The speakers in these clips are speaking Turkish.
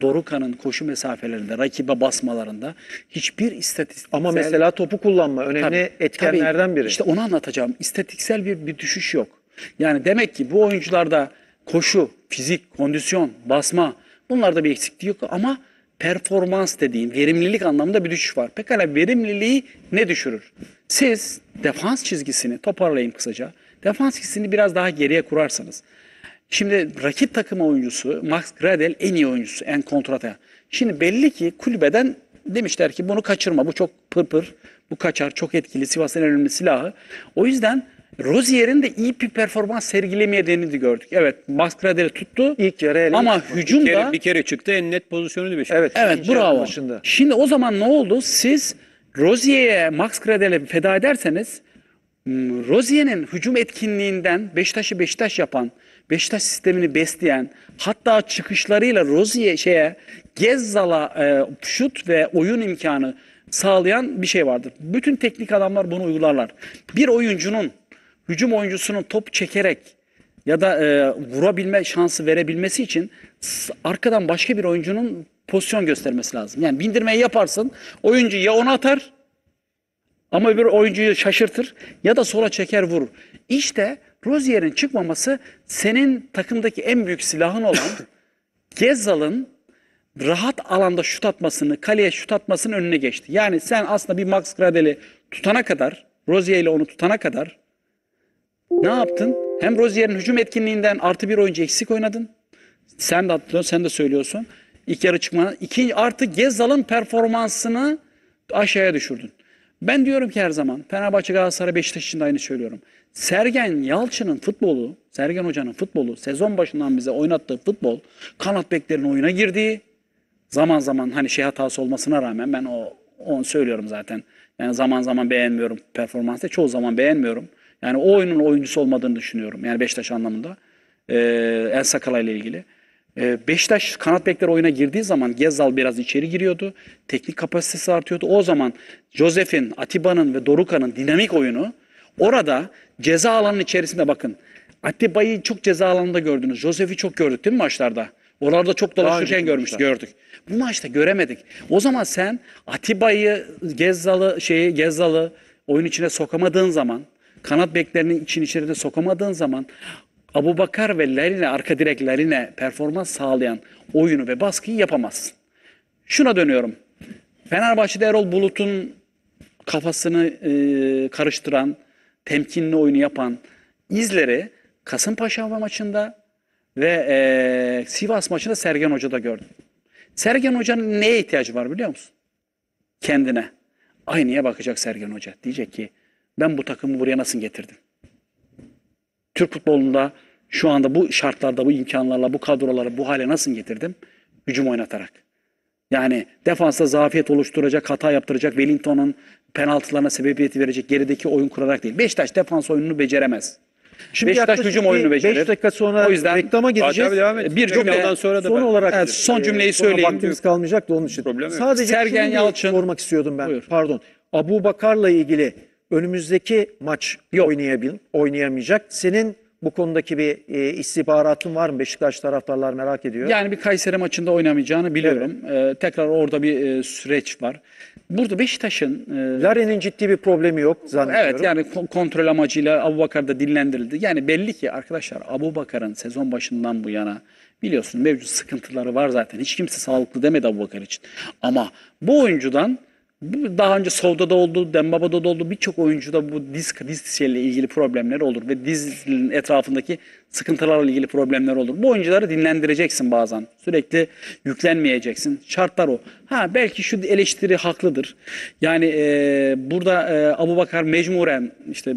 Doruka'nın koşu mesafelerinde, rakibe basmalarında hiçbir istatistik Ama mesela topu kullanma önemli tabii, etkenlerden biri. İşte onu anlatacağım. İstatiksel bir, bir düşüş yok. Yani demek ki bu oyuncularda koşu, fizik, kondisyon, basma bunlarda bir eksikliği yok ama performans dediğim verimlilik anlamında bir düşüş var. Pekala verimliliği ne düşürür? Siz defans çizgisini toparlayayım kısaca. Defans çizgisini biraz daha geriye kurarsanız Şimdi rakip takım oyuncusu Max Gradel en iyi oyuncusu en kontrata. Şimdi belli ki kulübeden demişler ki bunu kaçırma bu çok pırpır bu kaçar çok etkili Sivas'ın en önemli silahı. O yüzden Rozier'in de iyi bir performans sergilemediğini de gördük. Evet, Maskrader'i tuttu. İlk yarı ele. Ama hücumda bir kere, bir kere çıktı en net pozisyonu Beşiktaş. Evet, evet şey bravo. Başında. Şimdi o zaman ne oldu? Siz Rozier'e, Max Gradel'e feda ederseniz Rozier'in hücum etkinliğinden Beşiktaş'ı Beşiktaş yapan Beşiktaş sistemini besleyen hatta çıkışlarıyla Rozi'ye şeye Gezzal'a e, şut ve oyun imkanı sağlayan bir şey vardır. Bütün teknik adamlar bunu uygularlar. Bir oyuncunun hücum oyuncusunun top çekerek ya da e, vurabilme şansı verebilmesi için arkadan başka bir oyuncunun pozisyon göstermesi lazım. Yani bindirmeyi yaparsın. Oyuncu ya onu atar ama bir oyuncuyu şaşırtır ya da sola çeker vurur. İşte Rozier'in çıkmaması senin takımdaki en büyük silahın olan Gezal'ın rahat alanda şut atmasını, kaleye şut atmasının önüne geçti. Yani sen aslında bir Max Gradel'i tutana kadar, Rozier ile onu tutana kadar ne yaptın? Hem Rozier'in hücum etkinliğinden artı bir oyuncu eksik oynadın. Sen de hatırlıyorsun, sen de söylüyorsun. İlk yarı çıkmanın. İkinci, artı Gezal'ın performansını aşağıya düşürdün. Ben diyorum ki her zaman Fenerbahçe Galatasaray Beşiktaş için de aynı söylüyorum. Sergen Yalçın'ın futbolu, Sergen Hoca'nın futbolu, sezon başından bize oynattığı futbol, kanat beklerin oyuna girdiği, zaman zaman hani şey hatası olmasına rağmen ben o onu söylüyorum zaten. Yani zaman zaman beğenmiyorum performansı, çoğu zaman beğenmiyorum. Yani o oyunun oyuncusu olmadığını düşünüyorum. Yani Beşiktaş anlamında. Ee, El Sakala ile ilgili. Ee, Beşiktaş kanat bekler oyuna girdiği zaman Gezal biraz içeri giriyordu. Teknik kapasitesi artıyordu. O zaman Josef'in, Atiba'nın ve Doruka'nın dinamik oyunu orada ceza alanının içerisinde bakın. Atiba'yı çok ceza alanında gördünüz. Josef'i çok gördük değil mi maçlarda? Oralarda çok dolaşırken görmüştük, gördük. Bu maçta göremedik. O zaman sen Atiba'yı Gezzal'ı şeyi Gezzal'ı oyun içine sokamadığın zaman kanat beklerinin için içeride sokamadığın zaman Abu Bakar ve Lerine, arka direklerine performans sağlayan oyunu ve baskıyı yapamaz. Şuna dönüyorum. Fenerbahçe'de Erol Bulut'un kafasını e, karıştıran, temkinli oyunu yapan izleri Kasımpaşa maçında ve e, Sivas maçında Sergen Hoca'da gördüm. Sergen Hoca'nın neye ihtiyacı var biliyor musun? Kendine. Aynaya bakacak Sergen Hoca. Diyecek ki ben bu takımı buraya nasıl getirdim? Türk futbolunda şu anda bu şartlarda, bu imkanlarla, bu kadroları bu hale nasıl getirdim? Gücüm oynatarak. Yani defansa zafiyet oluşturacak, hata yaptıracak, Wellington'un penaltılarına sebebiyet verecek, gerideki oyun kurarak değil. Beşiktaş defans oyununu beceremez. Şimdi Beşiktaş hücum oyunu becerir. 5 dakika sonra o yüzden reklama gideceğiz. Abi devam et. Bir cümle sonra da son ben, olarak evet, son cümleyi e, söyleyeyim. Vaktimiz kalmayacak da onun için. Problem Sadece Sergen Yalçın sormak istiyordum ben. Buyur. Pardon. Abu Bakar'la ilgili önümüzdeki maç Yok. oynayabil, oynayamayacak. Senin bu konudaki bir e, istihbaratın var mı? Beşiktaş taraftarlar merak ediyor. Yani bir Kayseri maçında oynamayacağını biliyorum. Evet. Ee, tekrar orada bir e, süreç var. Burada Beşiktaş'ın... E, Larin'in ciddi bir problemi yok zannediyorum. Evet yani kontrol amacıyla Abu Bakar da dinlendirildi. Yani belli ki arkadaşlar Abu Bakar'ın sezon başından bu yana biliyorsun mevcut sıkıntıları var zaten. Hiç kimse sağlıklı demedi Bakar için. Ama bu oyuncudan bu daha önce Sov'da da oldu, Dembaba'da da oldu. Birçok oyuncuda bu diz, diz şeyle ilgili problemler olur ve dizin etrafındaki sıkıntılarla ilgili problemler olur. Bu oyuncuları dinlendireceksin bazen. Sürekli yüklenmeyeceksin. Şartlar o. Ha belki şu eleştiri haklıdır. Yani e, burada e, Abu Bakar mecburen işte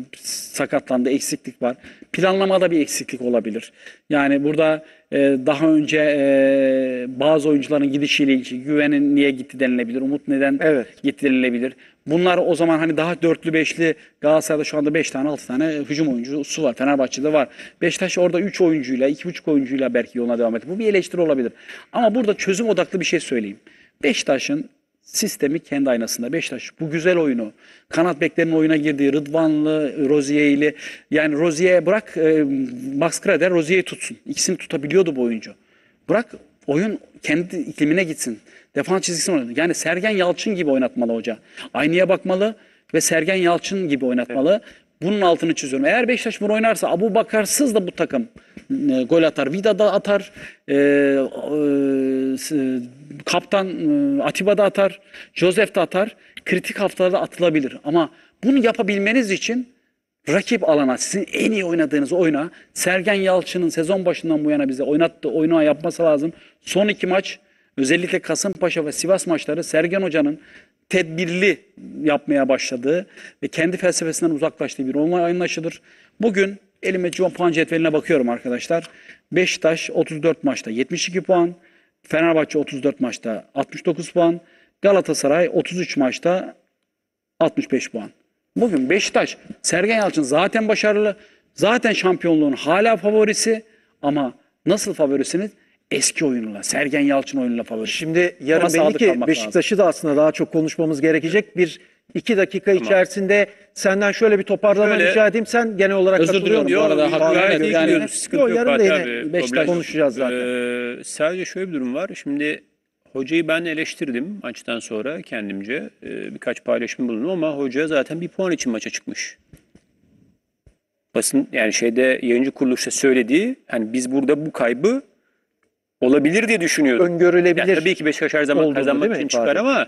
sakatlandı, eksiklik var. Planlamada bir eksiklik olabilir. Yani burada e, daha önce e, bazı oyuncuların gidişiyle ilgili güvenin niye gitti denilebilir, umut neden evet. gitti denilebilir. Bunlar o zaman hani daha dörtlü beşli Galatasaray'da şu anda beş tane altı tane hücum oyuncusu var. Fenerbahçe'de var. Beşiktaş orada üç oyuncuyla iki buçuk oyuncuyla belki yoluna devam etti. Bu bir eleştiri olabilir. Ama burada çözüm odaklı bir şey söyleyeyim. Beşiktaş'ın sistemi kendi aynasında. Beşiktaş bu güzel oyunu, kanat beklerinin oyuna girdiği Rıdvanlı, Rozier'li yani Rozier bırak e, Max Krader Rozier'i tutsun. İkisini tutabiliyordu bu oyuncu. Bırak Oyun kendi iklimine gitsin. Defans çizgisine oynadı. Yani Sergen Yalçın gibi oynatmalı hoca. Aynaya bakmalı ve Sergen Yalçın gibi oynatmalı. Evet. Bunun altını çiziyorum. Eğer Beşiktaş bunu oynarsa Abu Bakarsız da bu takım e, gol atar. Vida da atar. E, e, kaptan e, Atiba da atar. Josef de atar. Kritik haftalarda atılabilir. Ama bunu yapabilmeniz için rakip alana, sizin en iyi oynadığınız oyuna, Sergen Yalçın'ın sezon başından bu yana bize oynattığı oyunu yapması lazım. Son iki maç özellikle Kasımpaşa ve Sivas maçları Sergen Hoca'nın tedbirli yapmaya başladığı ve kendi felsefesinden uzaklaştığı bir anlaşılır. Bugün elime Civan puan cetveline bakıyorum arkadaşlar. Beşiktaş 34 maçta 72 puan, Fenerbahçe 34 maçta 69 puan, Galatasaray 33 maçta 65 puan. Bugün Beşiktaş, Sergen Yalçın zaten başarılı. Zaten şampiyonluğun hala favorisi. Ama nasıl favorisiniz? Eski oyunla, Sergen Yalçın oyunla favori. Şimdi yarın belli ki Beşiktaş'ı da aslında daha çok konuşmamız gerekecek. Bir iki dakika tamam. içerisinde senden şöyle bir toparlama şöyle, rica edeyim. Sen genel olarak özür diliyorum bu arada. Hakkı yani, yani, yok. Yarın da yine Beşiktaş konuşacağız zaten. Ee, sadece şöyle bir durum var. Şimdi Hocayı ben eleştirdim maçtan sonra kendimce. E, birkaç paylaşım bulundum ama hoca zaten bir puan için maça çıkmış. Basın yani şeyde yayıncı kuruluşta söylediği hani biz burada bu kaybı olabilir diye düşünüyorduk. Öngörülebilir. Yani tabii ki Beşiktaş her zaman olduğunu, kazanmak için çıkar Bari. ama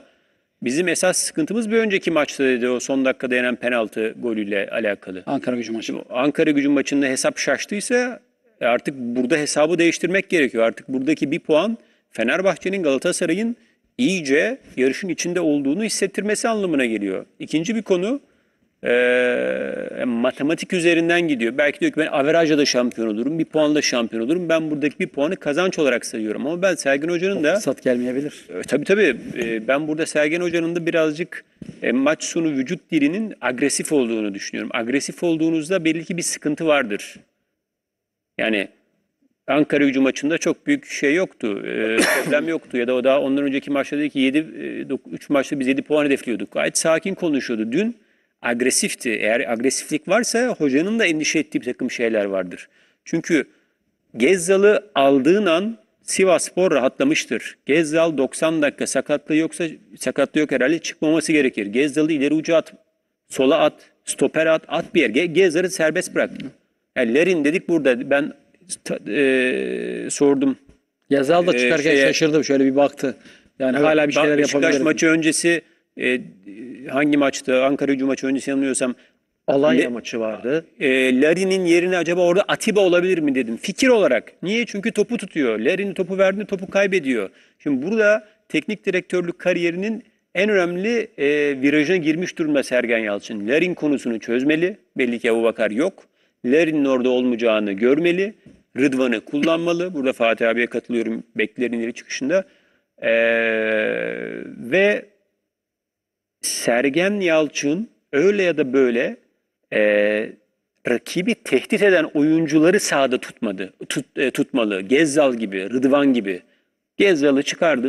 bizim esas sıkıntımız bir önceki maçta dedi o son dakikada yenen penaltı golüyle alakalı. Ankara gücü maçı. Ankara gücü maçında hesap şaştıysa e, artık burada hesabı değiştirmek gerekiyor. Artık buradaki bir puan Fenerbahçe'nin Galatasaray'ın iyice yarışın içinde olduğunu hissettirmesi anlamına geliyor. İkinci bir konu e, matematik üzerinden gidiyor. Belki diyor ki ben averajla da şampiyon olurum, bir puanla şampiyon olurum. Ben buradaki bir puanı kazanç olarak sayıyorum. Ama ben Sergen Hoca'nın da... Sat gelmeyebilir. E, tabii tabii. E, ben burada Sergen Hoca'nın da birazcık e, maç sonu vücut dilinin agresif olduğunu düşünüyorum. Agresif olduğunuzda belli ki bir sıkıntı vardır. Yani Ankara gücü maçında çok büyük şey yoktu. E, problem yoktu. Ya da o daha ondan önceki maçta dedi ki 7, 3 e, maçta biz 7 puan hedefliyorduk. Gayet sakin konuşuyordu. Dün agresifti. Eğer agresiflik varsa hocanın da endişe ettiği bir takım şeyler vardır. Çünkü Gezzal'ı aldığın an Sivas Spor rahatlamıştır. Gezzal 90 dakika sakatlığı yoksa sakatlığı yok herhalde çıkmaması gerekir. Gezzal'ı ileri ucu at, sola at, stoper at, at bir yer. Gezzal'ı serbest bırak. Yani Lerin dedik burada ben e, sordum. Yazal da e, çıkarken şeye, şaşırdım. Şöyle bir baktı. Yani evet, hala bir şeyler yapabilir. Beşiktaş maçı öncesi e, hangi maçtı? Ankara Hücum maçı öncesi yanılıyorsam. Alanya Le, maçı vardı. E, Larry'nin yerine acaba orada Atiba olabilir mi dedim. Fikir olarak. Niye? Çünkü topu tutuyor. Larry'nin topu verdiğinde topu kaybediyor. Şimdi burada teknik direktörlük kariyerinin en önemli e, virajına girmiş durumda Sergen Yalçın. Larin konusunu çözmeli. Belli ki Abu Bakar yok. Larin'in orada olmayacağını görmeli. Rıdvan'ı kullanmalı. Burada Fatih abiye katılıyorum beklerin ileri çıkışında. Ee, ve Sergen Yalçın öyle ya da böyle e, rakibi tehdit eden oyuncuları sahada tutmadı, tut, e, tutmalı. Gezzal gibi, Rıdvan gibi. Gezzal'ı çıkardı.